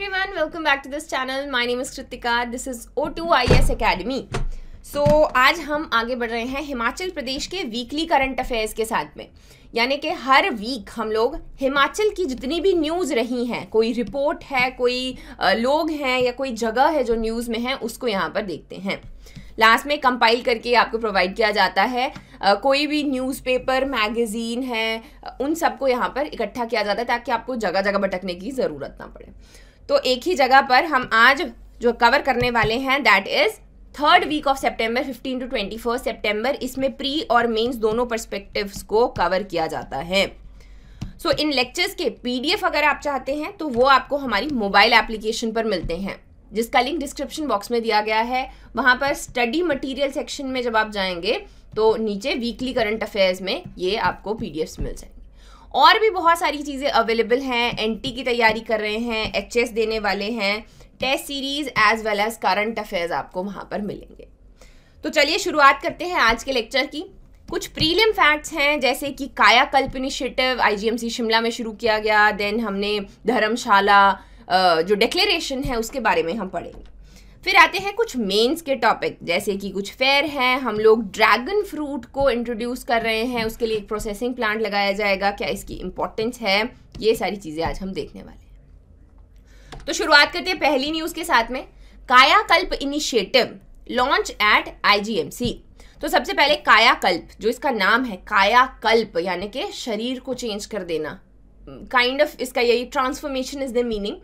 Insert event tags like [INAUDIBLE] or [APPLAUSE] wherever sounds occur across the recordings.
welcome back to this channel my name is Kritika this is O two I S academy so आज हम आगे बढ़ रहे हैं हिमाचल प्रदेश के वीकली करंट अफेयर्स के साथ में यानी कि हर वीक हम लोग हिमाचल की जितनी भी न्यूज़ रही हैं कोई रिपोर्ट है कोई लोग हैं या कोई जगह है जो न्यूज़ में है उसको यहाँ पर देखते हैं लास्ट में कंपाइल करके आपको प्रोवाइड किया जाता है uh, कोई भी न्यूज़पेपर मैगज़ीन है उन सबको यहाँ पर इकट्ठा किया जाता है ताकि आपको जगह जगह भटकने की ज़रूरत ना पड़े तो एक ही जगह पर हम आज जो कवर करने वाले हैं that is third week of September fifteen to twenty first September इसमें प्री और मेन्स दोनों परस्पेक्टिव को कवर किया जाता है सो इन लेक्चर्स के पीडीएफ अगर आप चाहते हैं तो वो आपको हमारी मोबाइल एप्लीकेशन पर मिलते हैं जिसका लिंक डिस्क्रिप्शन बॉक्स में दिया गया है वहां पर स्टडी मटेरियल सेक्शन में जब आप जाएंगे तो नीचे वीकली करंट अफेयर्स में ये आपको पीडीएफ मिल जाए और भी बहुत सारी चीज़ें अवेलेबल हैं एनटी की तैयारी कर रहे हैं एचएस देने वाले हैं test series as well as current affairs आपको वहाँ पर मिलेंगे तो चलिए शुरुआत करते हैं आज के लेक्चर की कुछ प्रीलियम फैक्ट्स हैं जैसे कि कायाकल्प इनिशिएटिव आईजीएमसी शिमला में शुरू किया गया देन हमने धर्मशाला जो डिक्लेरेशन है उसके बारे में हम पढ़ेंगे फिर आते हैं कुछ मेंस के टॉपिक जैसे कि कुछ फेयर हैं हम लोग ड्रैगन फ्रूट को इंट्रोड्यूस कर रहे हैं उसके लिए एक प्रोसेसिंग प्लांट लगाया जाएगा क्या इसकी इंपॉर्टेंस है ये सारी चीज़ें आज हम देखने वाले हैं तो शुरुआत करते हैं पहली न्यूज़ के साथ में कायाकल्प इनिशिएटिव लॉन्च एट आई तो सबसे पहले कायाकल्प जो इसका नाम है कायाकल्प यानी कि शरीर को चेंज कर देना काइंड kind ऑफ of इसका यही ट्रांसफॉर्मेशन इज द मीनिंग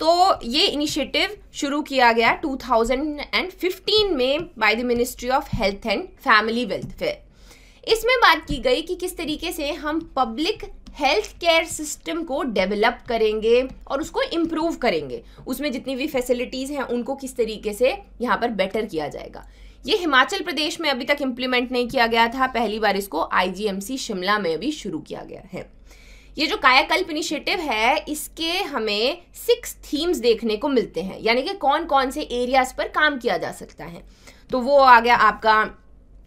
तो ये इनिशिएटिव शुरू किया गया 2015 में by the ministry of health and family welfare इसमें बात की गई कि किस तरीके से हम पब्लिक हेल्थ केयर सिस्टम को डेवलप करेंगे और उसको इम्प्रूव करेंगे उसमें जितनी भी फैसिलिटीज़ हैं उनको किस तरीके से यहाँ पर बेटर किया जाएगा ये हिमाचल प्रदेश में अभी तक इम्प्लीमेंट नहीं किया गया था पहली बार इसको आई शिमला में अभी शुरू किया गया है ये जो कायाकल्प इनिशिएटिव है इसके हमें सिक्स थीम्स देखने को मिलते हैं यानी कि कौन कौन से एरियाज पर काम किया जा सकता है तो वो आ गया आपका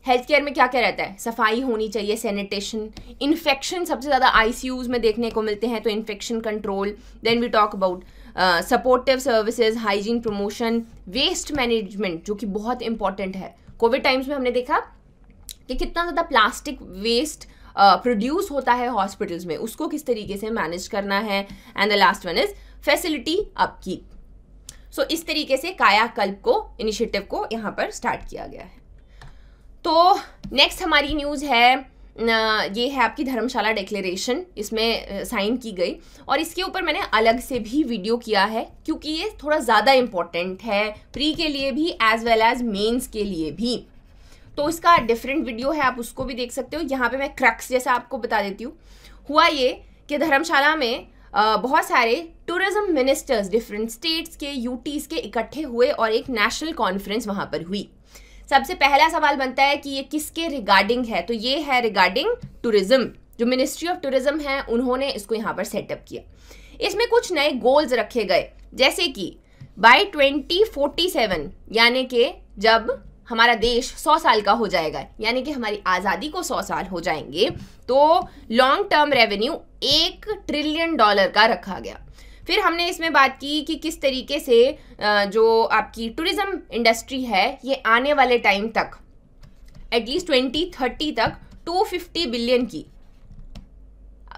हेल्थ केयर में क्या क्या रहता है सफाई होनी चाहिए सैनिटेशन इन्फेक्शन सबसे ज़्यादा आई में देखने को मिलते हैं तो infection control then we talk about supportive services hygiene promotion waste management जो कि बहुत इंपॉर्टेंट है कोविड टाइम्स में हमने देखा कि कितना ज़्यादा प्लास्टिक वेस्ट प्रोड्यूस uh, होता है हॉस्पिटल्स में उसको किस तरीके से मैनेज करना है and the last one is facility upkeep so इस तरीके से कायाकल्प को इनिशिएटिव को यहाँ पर स्टार्ट किया गया है तो नेक्स्ट हमारी न्यूज़ है ये है आपकी धर्मशाला डिक्लेरेशन इसमें साइन की गई और इसके ऊपर मैंने अलग से भी वीडियो किया है क्योंकि ये थोड़ा ज़्यादा इम्पोर्टेंट है प्री के लिए भी एज वेल एज मेंस के लिए भी तो इसका डिफरेंट वीडियो है आप उसको भी देख सकते हो यहाँ पे मैं क्रक्स जैसा आपको बता देती हूँ हुआ ये कि धर्मशाला में बहुत सारे टूरिज्म मिनिस्टर्स डिफरेंट स्टेट्स के यूटीज़ के इकट्ठे हुए और एक नेशनल कॉन्फ्रेंस वहाँ पर हुई सबसे पहला सवाल बनता है कि ये किसके रिगार्डिंग है तो ये है रिगार्डिंग टूरिज्म जो मिनिस्ट्री ऑफ टूरिज्म है उन्होंने इसको यहाँ पर सेटअप किया इसमें कुछ नए गोल्स रखे गए जैसे कि बाय 2047 यानी कि जब हमारा देश सौ साल का हो जाएगा यानी कि हमारी आज़ादी को सौ साल हो जाएंगे तो लॉन्ग टर्म रेवेन्यू एक ट्रिलियन डॉलर का रखा गया फिर हमने इसमें बात की कि किस तरीके से जो आपकी टूरिज़्म इंडस्ट्री है ये आने वाले टाइम तक एटलीस्ट ट्वेंटी थर्टी तक टू फिफ्टी बिलियन की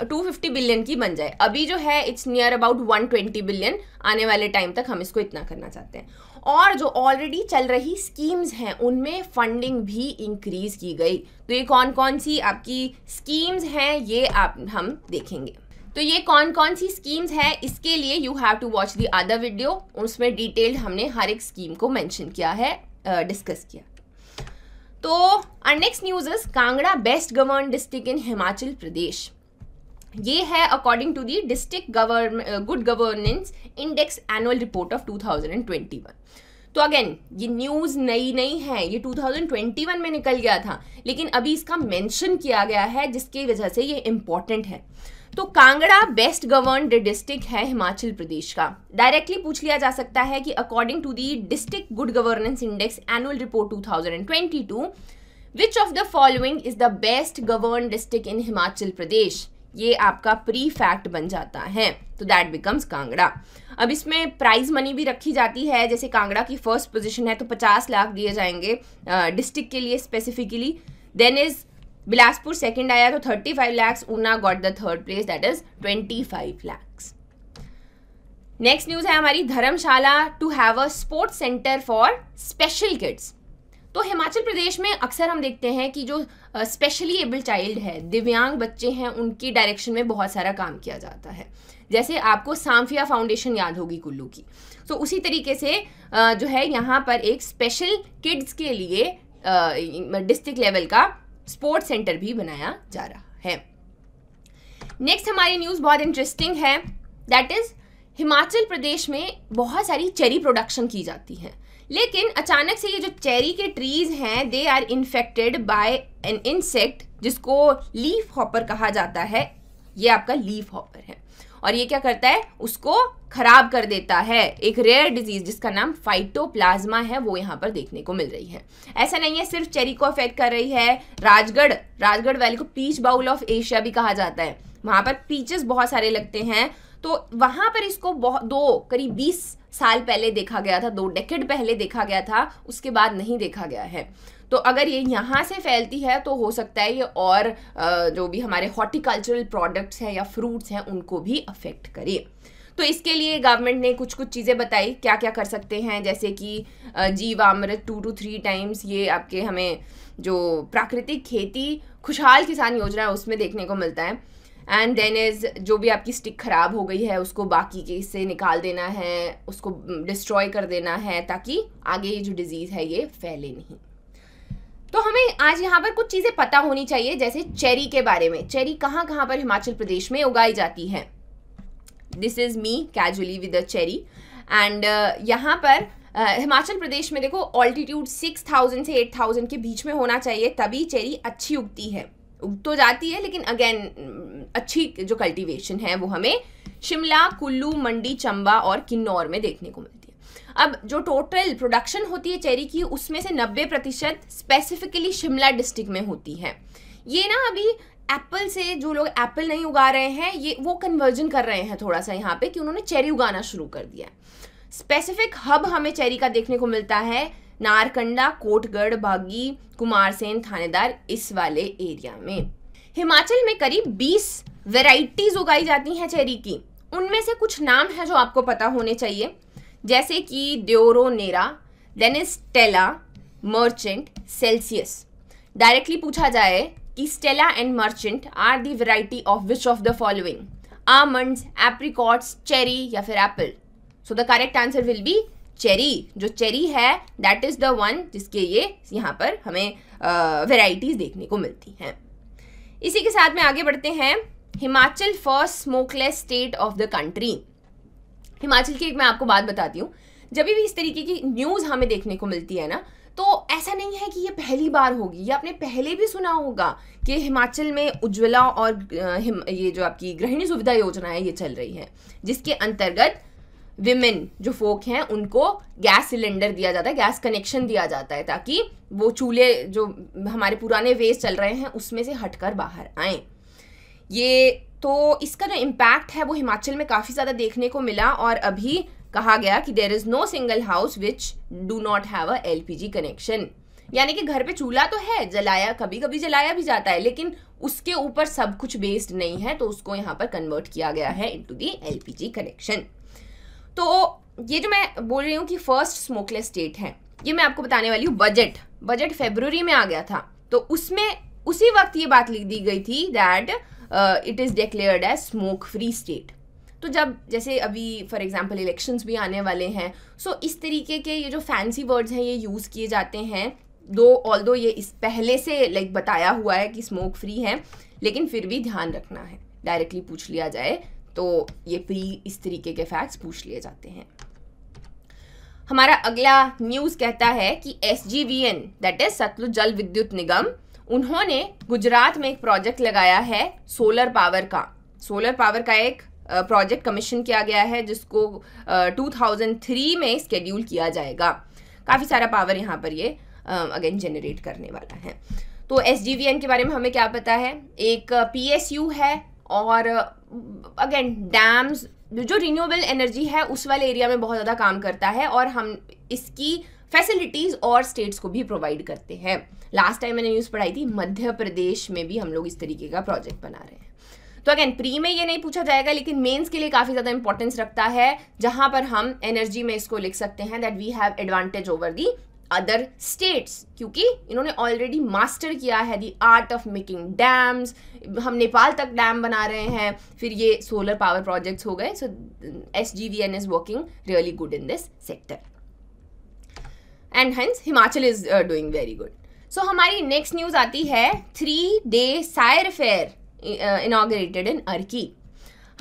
टू फिफ्टी बिलियन की बन जाए अभी जो है it's near about one twenty billion आने वाले टाइम तक हम इसको इतना करना चाहते हैं और जो ऑलरेडी चल रही स्कीम्स हैं उनमें फंडिंग भी इंक्रीज़ की गई तो ये कौन कौन सी आपकी स्कीम्स हैं ये आप हम देखेंगे तो ये कौन कौन सी स्कीम्स है इसके लिए you have to watch the other video उसमें डिटेल्ड हमने हर एक स्कीम को मैंशन किया है डिस्कस uh, किया तो our next news is Kangra best govern district in Himachal Pradesh ये है according to the district govern good governance index annual report of 2021 तो अगेन ये न्यूज़ नई नई है ये 2021 में निकल गया था लेकिन अभी इसका मेंशन किया गया है जिसकी वजह से ये इंपॉर्टेंट है तो कांगड़ा बेस्ट गवर्न डिस्ट्रिक्ट है हिमाचल प्रदेश का डायरेक्टली पूछ लिया जा सकता है कि according to the district good governance index annual report 2022 which of the following is the best govern district in Himachal Pradesh ये आपका प्री फैक्ट बन जाता है तो दैट बिकम्स कांगड़ा अब इसमें प्राइज मनी भी रखी जाती है जैसे कांगड़ा की फर्स्ट पोजिशन है तो पचास लाख दिए जाएंगे डिस्ट्रिक्ट के लिए specifically then is Bilaspur second आया तो thirty five lakhs Una got the third place that is twenty five lakhs next news है हमारी Dharamshala to have a sports centre for special kids तो हिमाचल प्रदेश में अक्सर हम देखते हैं कि जो स्पेशली एबल चाइल्ड है दिव्यांग बच्चे हैं उनकी डायरेक्शन में बहुत सारा काम किया जाता है जैसे आपको सांफिया फाउंडेशन याद होगी कुल्लू की तो उसी तरीके से जो है यहाँ पर एक स्पेशल किड्स के लिए डिस्ट्रिक्ट लेवल का स्पोर्ट्स सेंटर भी बनाया जा रहा है नेक्स्ट हमारी न्यूज़ बहुत इंटरेस्टिंग है दैट इज़ हिमाचल प्रदेश में बहुत सारी चेरी प्रोडक्शन की जाती है लेकिन अचानक से ये जो चेरी के ट्रीज़ हैं they are infected by an insect जिसको लीफ हॉपर कहा जाता है ये आपका लीफ हॉपर है और ये क्या करता है उसको खराब कर देता है एक रेयर डिजीज जिसका नाम फाइटोप्लाज्मा है वो यहाँ पर देखने को मिल रही है ऐसा नहीं है सिर्फ चेरी को अफेक्ट कर रही है राजगढ़ राजगढ़ वैली को पीच बाउल ऑफ एशिया भी कहा जाता है वहाँ पर पीचेस बहुत सारे लगते हैं तो वहां पर इसको बहुत दो करीब बीस साल पहले देखा गया था दो डेकेड पहले देखा गया था उसके बाद नहीं देखा गया है तो अगर ये यहाँ से फैलती है तो हो सकता है ये और जो भी हमारे हॉर्टिकल्चरल प्रोडक्ट्स हैं या फ्रूट्स हैं उनको भी अफेक्ट करे तो इसके लिए गवर्नमेंट ने कुछ कुछ चीज़ें बताई क्या क्या कर सकते हैं जैसे कि jeevamrit two to three times ये आपके हमें जो प्राकृतिक खेती खुशहाल किसान योजना है उसमें देखने को मिलता है एंड देन इज़ जो भी आपकी स्टिक ख़राब हो गई है उसको बाकी के से निकाल देना है उसको डिस्ट्रॉय कर देना है ताकि आगे ये जो डिज़ीज़ है ये फैले नहीं तो हमें आज यहाँ पर कुछ चीज़ें पता होनी चाहिए जैसे चेरी के बारे में चेरी कहाँ कहाँ पर हिमाचल प्रदेश में उगाई जाती है this is me casually with a cherry and यहाँ पर uh, हिमाचल प्रदेश में देखो ऑल्टीट्यूड सिक्स थाउजेंड से एट थाउजेंड के बीच में होना चाहिए तभी चेरी अच्छी उगती है तो जाती है लेकिन अगेन अच्छी जो कल्टीवेशन है वो हमें शिमला कुल्लू मंडी चंबा और किन्नौर में देखने को मिलती है अब जो टोटल प्रोडक्शन होती है चेरी की उसमें से 90 प्रतिशत स्पेसिफिकली शिमला डिस्ट्रिक्ट में होती है ये ना अभी एप्पल से जो लोग एप्पल नहीं उगा रहे हैं ये वो कन्वर्जन कर रहे हैं थोड़ा सा यहाँ पे कि उन्होंने चेरी उगाना शुरू कर दिया स्पेसिफिक हब हमें चेरी का देखने को मिलता है नारकंडा कोटगढ़ बागी कुमारसेन थानेदार इस वाले एरिया में हिमाचल में करीब 20 वेराइटीज उगाई जाती हैं चेरी की उनमें से कुछ नाम हैं जो आपको पता होने चाहिए जैसे कि Durone Nero then Stella Merchant Celsius directly पूछा जाए कि Stella and Merchant are the variety of which of the following almonds apricots cherry या फिर apple so the correct answer will be cherry जो चेरी है दैट इज़ द वन जिसके ये यहाँ पर हमें वेराइटीज़ देखने को मिलती हैं इसी के साथ में आगे बढ़ते हैं Himachal first smokeless state of the country Himachal की एक मैं आपको बात बताती हूँ जब भी इस तरीके की न्यूज़ हमें देखने को मिलती है ना तो ऐसा नहीं है कि ये पहली बार होगी ये आपने पहले भी सुना होगा कि हिमाचल में उज्ज्वला और ये जो आपकी गृहिणी सुविधा योजना है ये चल रही है जिसके अंतर्गत विमेन जो फोक हैं उनको गैस सिलेंडर दिया जाता है गैस कनेक्शन दिया जाता है ताकि वो चूल्हे जो हमारे पुराने वेज चल रहे हैं उसमें से हटकर बाहर आए ये तो इसका जो इम्पैक्ट है वो हिमाचल में काफ़ी ज़्यादा देखने को मिला और अभी कहा गया कि there is no single house which do not have a G connection यानी कि घर पे चूल्हा तो है जलाया कभी कभी जलाया भी जाता है लेकिन उसके ऊपर सब कुछ बेस्ड नहीं है तो उसको यहाँ पर कन्वर्ट किया गया है इनटू दी जी कनेक्शन तो ये जो मैं बोल रही हूँ कि फर्स्ट स्मोकलेस स्टेट है ये मैं आपको बताने वाली हूँ बजट बजट फेबररी में आ गया था तो उसमें उसी वक्त ये बात लिख दी गई थी that it is declared as smoke free state तो जब जैसे अभी फॉर एग्जाम्पल इलेक्शंस भी आने वाले हैं सो so इस तरीके के ये जो फैंसी वर्ड्स हैं ये यूज़ किए जाते हैं दो ऑल दो ये इस पहले से लाइक बताया हुआ है कि स्मोक फ्री है लेकिन फिर भी ध्यान रखना है डायरेक्टली पूछ लिया जाए तो ये प्री इस तरीके के फैक्ट्स पूछ लिए जाते हैं हमारा अगला न्यूज़ कहता है कि S J V N that is Satluj Jal Vidyut निगम उन्होंने गुजरात में एक प्रोजेक्ट लगाया है सोलर पावर का सोलर पावर का एक प्रोजेक्ट कमीशन किया गया है जिसको थाउजेंड 2003 में स्केड्यूल किया जाएगा काफ़ी सारा पावर यहाँ पर ये अगेन जनरेट करने वाला है तो एस के बारे में हमें क्या पता है एक पी यू है और अगेन डैम्स जो रिन्यूएबल एनर्जी है उस वाले एरिया में बहुत ज़्यादा काम करता है और हम इसकी फैसिलिटीज़ और स्टेट्स को भी प्रोवाइड करते हैं लास्ट टाइम मैंने न्यूज़ पढ़ाई थी मध्य प्रदेश में भी हम लोग इस तरीके का प्रोजेक्ट बना रहे हैं तो अगेन प्री में ये नहीं पूछा जाएगा लेकिन मेंस के लिए काफ़ी ज़्यादा इंपॉर्टेंस रखता है जहाँ पर हम एनर्जी में इसको लिख सकते हैं that we have advantage over the other states क्योंकि इन्होंने ऑलरेडी मास्टर किया है the art of making dams हम नेपाल तक डैम बना रहे हैं फिर ये सोलर पावर प्रोजेक्ट्स हो गए so S J V N is working really good in this sector and hence Himachal is doing very good so हमारी नेक्स्ट न्यूज़ आती है three day Sair fair inaugurated in Arki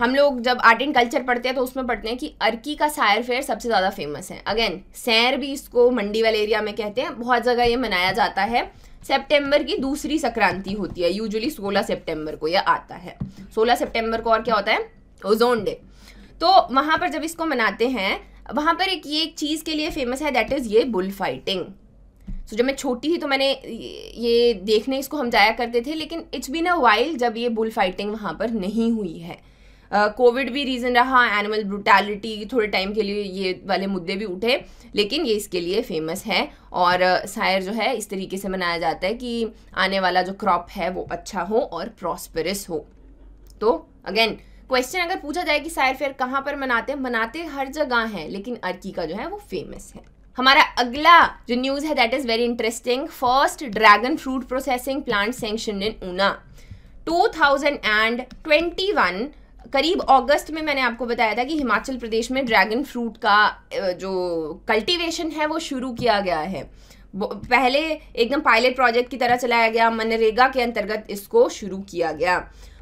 हम लोग जब आर्ट एंड कल्चर पढ़ते हैं तो उसमें पढ़ते हैं कि अर्की का सायर फेयर सबसे ज़्यादा फेमस है अगेन सैर भी इसको मंडी वाले एरिया में कहते हैं बहुत जगह ये मनाया जाता है सेप्टेम्बर की दूसरी संक्रांति होती है यूजली सोलह सेप्टेम्बर को यह आता है सोलह सेप्टेम्बर को और क्या होता है ओजोन डे तो वहाँ पर जब इसको मनाते हैं वहाँ पर एक ये एक चीज़ के लिए फेमस है दैट इज़ ये बुल फाइटिंग सो जब मैं छोटी थी तो मैंने ये देखने इसको हम जाया करते थे लेकिन इट्स बीन अ वाइल्ड जब ये बुल फाइटिंग वहाँ पर नहीं हुई है कोविड भी रीज़न रहा एनिमल ब्रुटैलिटी थोड़े टाइम के लिए ये वाले मुद्दे भी उठे लेकिन ये इसके लिए फेमस है और शायर जो है इस तरीके से मनाया जाता है कि आने वाला जो क्रॉप है वो अच्छा हो और प्रॉस्परस हो तो अगेन क्वेश्चन अगर पूछा जाए कि सायर फेयर कहाँ पर मनाते हैं मनाते हर जगह हैं लेकिन अर्की का जो है वो फेमस है हमारा अगला जो न्यूज़ है that is very interesting first dragon fruit processing plant sanction in Una 2021 करीब अगस्त में मैंने आपको बताया था कि हिमाचल प्रदेश में ड्रैगन फ्रूट का जो कल्टीवेशन है वो शुरू किया गया है पहले एकदम पायलट प्रोजेक्ट की तरह चलाया गया मनरेगा के अंतर्गत इसको शुरू किया गया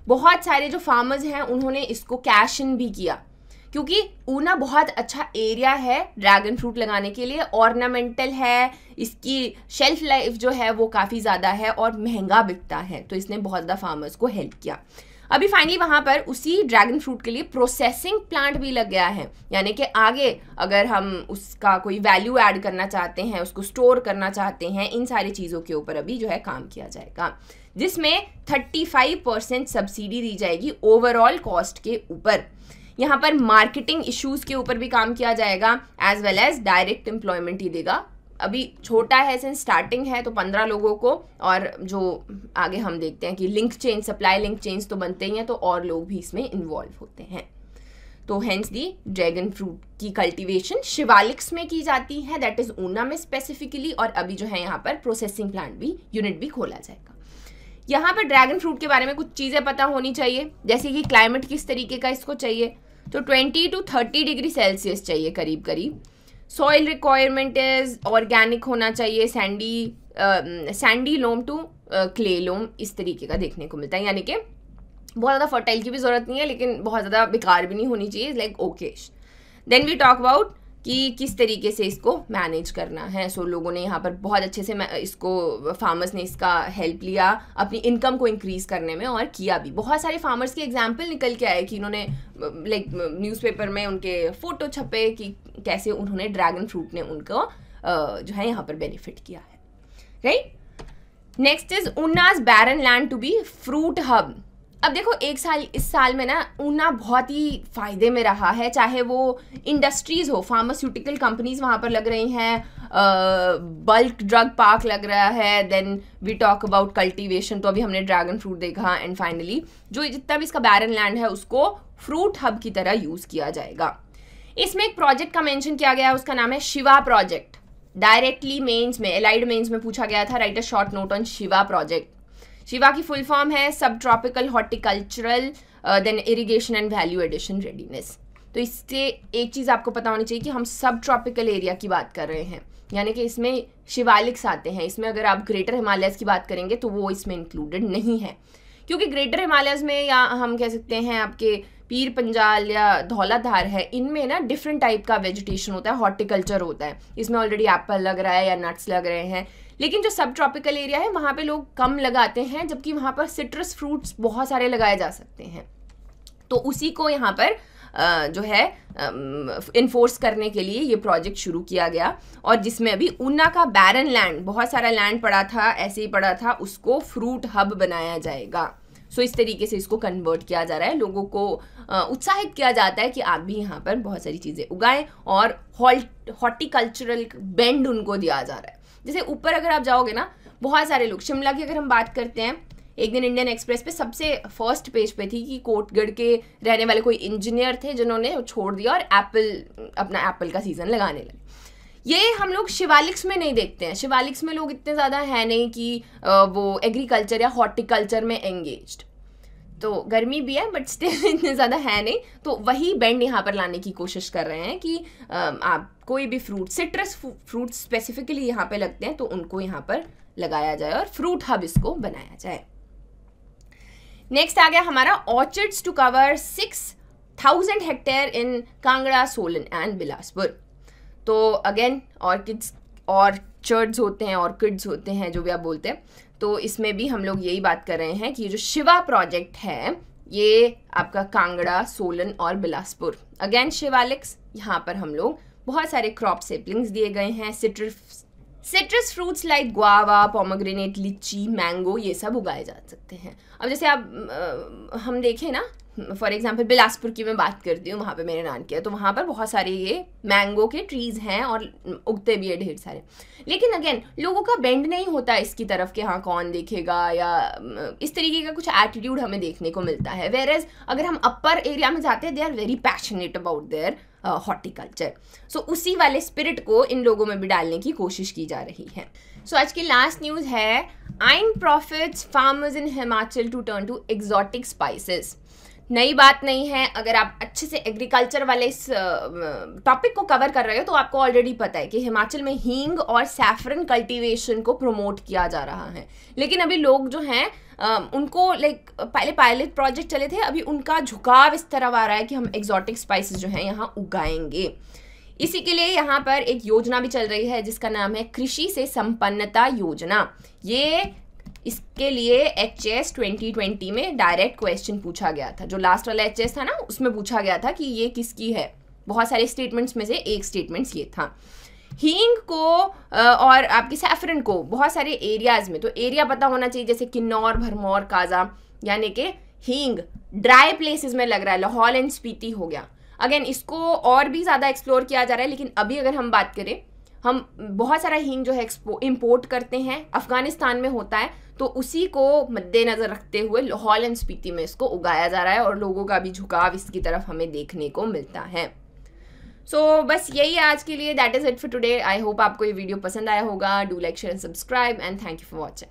बहुत सारे जो फार्मर्स हैं उन्होंने इसको कैश इन भी किया क्योंकि ऊना बहुत अच्छा एरिया है ड्रैगन फ्रूट लगाने के लिए ऑर्नामेंटल है इसकी शेल्फ लाइफ जो है वो काफ़ी ज़्यादा है और महंगा बिकता है तो इसने बहुत ज़्यादा फार्मर्स को हेल्प किया अभी फाइनली वहाँ पर उसी ड्रैगन फ्रूट के लिए प्रोसेसिंग प्लांट भी लग गया है यानी कि आगे अगर हम उसका कोई वैल्यू ऐड करना चाहते हैं उसको स्टोर करना चाहते हैं इन सारी चीज़ों के ऊपर अभी जो है काम किया जाएगा जिसमें 35 परसेंट सब्सिडी दी जाएगी ओवरऑल कॉस्ट के ऊपर यहाँ पर मार्केटिंग इश्यूज के ऊपर भी काम किया जाएगा as well as direct employment ही देगा अभी छोटा है सिंस स्टार्टिंग है तो पंद्रह लोगों को और जो आगे हम देखते हैं कि link chain supply link chain तो बनते ही हैं तो और लोग भी इसमें इन्वॉल्व होते हैं तो हैंस दी ड्रैगन फ्रूट की कल्टीवेशन शिवालिक्स में की जाती है दैट इज़ ऊना में स्पेसिफिकली और अभी जो है यहाँ पर प्रोसेसिंग प्लांट भी यूनिट भी खोला जाएगा यहाँ पर ड्रैगन फ्रूट के बारे में कुछ चीज़ें पता होनी चाहिए जैसे कि क्लाइमेट किस तरीके का इसको चाहिए तो 20 टू 30 डिग्री सेल्सियस चाहिए करीब करीब सॉइल रिक्वायरमेंट इज़ ऑर्गेनिक होना चाहिए sandy sandy loam to clay loam इस तरीके का देखने को मिलता है यानी कि बहुत ज़्यादा फर्टाइल की भी ज़रूरत नहीं है लेकिन बहुत ज़्यादा बेकार भी नहीं होनी चाहिए लाइक ओकेश देन वी टॉक अबाउट कि किस तरीके से इसको मैनेज करना है सो so, लोगों ने यहाँ पर बहुत अच्छे से इसको फार्मर्स ने इसका हेल्प लिया अपनी इनकम को इंक्रीज़ करने में और किया भी बहुत सारे फार्मर्स के एग्जाम्पल निकल के आए कि इन्होंने लाइक न्यूज़पेपर में उनके फ़ोटो छपे कि कैसे उन्होंने ड्रैगन फ्रूट ने उनको जो है यहाँ पर बेनिफिट किया है right next is Una's barren land to be fruit hub अब देखो एक साल इस साल में ना ऊना बहुत ही फ़ायदे में रहा है चाहे वो इंडस्ट्रीज़ हो फार्मास्यूटिकल कंपनीज़ वहाँ पर लग रही हैं बल्क ड्रग पार्क लग रहा है then we talk about cultivation तो अभी हमने ड्रैगन फ्रूट देखा एंड फाइनली जो जितना भी इसका बैरन लैंड है उसको फ्रूट हब की तरह यूज़ किया जाएगा इसमें एक प्रोजेक्ट का मेंशन किया गया है उसका नाम है शिवा प्रोजेक्ट डायरेक्टली मेंस में एलाइड मेंस में पूछा गया था right a short note on Shiva project Shiva की फुल फॉर्म है subtropical horticultural then irrigation and value addition readiness तो इससे एक चीज़ आपको पता होनी चाहिए कि हम सब ट्रॉपिकल एरिया की बात कर रहे हैं यानी कि इसमें शिवालिक्स आते हैं इसमें अगर आप ग्रेटर हिमालयस की बात करेंगे तो वो इसमें इंक्लूडेड नहीं है क्योंकि ग्रेटर हिमालयस में या हम कह सकते हैं आपके पीर पंजाल या धौलाधार है इनमें ना डिफरेंट टाइप का वेजिटेशन होता है हॉर्टिकल्चर होता है इसमें ऑलरेडी एप्पल लग रहा है या नट्स लग रहे हैं लेकिन जो सब ट्रॉपिकल एरिया है वहाँ पे लोग कम लगाते हैं जबकि वहाँ पर सिट्रस फ्रूट्स बहुत सारे लगाए जा सकते हैं तो उसी को यहाँ पर जो है इन्फोर्स करने के लिए ये प्रोजेक्ट शुरू किया गया और जिसमें अभी ऊना का बैरन लैंड बहुत सारा लैंड पड़ा था ऐसे ही पड़ा था उसको फ्रूट हब बनाया जाएगा सो इस तरीके से इसको कन्वर्ट किया जा रहा है लोगों को उत्साहित किया जाता है कि आप भी यहाँ पर बहुत सारी चीज़ें उगाएं और हॉर्टिकल्चरल बेंड उनको दिया जा रहा है जैसे ऊपर अगर आप जाओगे ना बहुत सारे लोग शिमला की अगर हम बात करते हैं एक दिन इंडियन एक्सप्रेस पे सबसे फर्स्ट पेज पे थी कि कोटगढ़ के रहने वाले कोई इंजीनियर थे जिन्होंने छोड़ दिया और एप्पल अपना एप्पल का सीज़न लगाने लगे ये हम लोग शिवालिक्स में नहीं देखते हैं शिवालिक्स में लोग इतने ज़्यादा है नहीं कि वो एग्रीकल्चर या हॉर्टिकल्चर में एंगेज तो गर्मी भी है बट स्टिल [LAUGHS] इतने ज़्यादा है नहीं तो वही बैंड यहाँ पर लाने की कोशिश कर रहे हैं कि आप कोई भी फ्रूट सिट्रस फ्रूट स्पेसिफिकली यहाँ पे लगते हैं तो उनको यहाँ पर लगाया जाए और फ्रूट हब इसको बनाया जाए नेक्स्ट आ गया हमारा orchids to cover six thousand hectare in Kangra Solan and Bilaspur तो अगेन ऑर्किड्स चर्च होते हैं ऑर्किड्स होते हैं जो भी आप बोलते हैं तो इसमें भी हम लोग यही बात कर रहे हैं कि जो शिवा प्रोजेक्ट है ये आपका कांगड़ा सोलन और बिलासपुर अगेन शिवालिक्स यहाँ पर हम लोग बहुत सारे क्रॉप सेपलिंग्स दिए गए हैं citrus citrus fruits like guava pomegranate litchi mango ये सब उगाए जा सकते हैं अब जैसे आप आ, हम देखें ना फॉर एग्जाम्पल बिलासपुर की मैं बात करती हूँ वहाँ पे मेरे नान के है तो वहाँ पर बहुत सारे ये मैंगो के ट्रीज़ हैं और उगते भी है ढेर सारे लेकिन अगेन लोगों का बेंड नहीं होता इसकी तरफ कि हाँ कौन देखेगा या इस तरीके का कुछ एटीट्यूड हमें देखने को मिलता है वेर एज अगर हम अपर एरिया में जाते हैं they are very passionate about their horticulture so उसी वाले स्पिरिट को इन लोगों में भी डालने की कोशिश की जा रही है सो so, आज की लास्ट न्यूज़ है eyeing profits farmers in Himachal to turn to exotic spices नई बात नहीं है अगर आप अच्छे से एग्रीकल्चर वाले इस टॉपिक को कवर कर रहे हो तो आपको ऑलरेडी पता है कि हिमाचल में हींग और सैफरन कल्टीवेशन को प्रमोट किया जा रहा है लेकिन अभी लोग जो हैं उनको लाइक पहले पायलट प्रोजेक्ट चले थे अभी उनका झुकाव इस तरह आ रहा है कि हम एग्जॉटिक स्पाइसेस जो हैं यहाँ उगाएंगे इसी के लिए यहाँ पर एक योजना भी चल रही है जिसका नाम है कृषि से संपन्नता योजना ये इसके लिए एच एस ट्वेंटी ट्वेंटी में डायरेक्ट क्वेश्चन पूछा गया था जो लास्ट वाला एच एस था ना उसमें पूछा गया था कि ये किसकी है बहुत सारे स्टेटमेंट्स में से एक स्टेटमेंट्स ये था हींग को और आपकी सैफरन को बहुत सारे एरियाज़ में तो एरिया पता होना चाहिए जैसे किन्नौर भरमौर काजा यानी कि हींग ड्राई प्लेसेस में लग रहा है लाहौल एंड स्पीति हो गया अगेन इसको और भी ज़्यादा एक्सप्लोर किया जा रहा है लेकिन अभी अगर हम बात करें हम बहुत सारा हींग जो है इम्पोर्ट करते हैं अफ़गानिस्तान में होता है तो उसी को मद्देनज़र रखते हुए लाहौल एंड स्पीति में इसको उगाया जा रहा है और लोगों का भी झुकाव इसकी तरफ हमें देखने को मिलता है सो so, बस यही है आज के लिए that is it for today I hope आपको ये वीडियो पसंद आया होगा do like share and subscribe and thank you for watching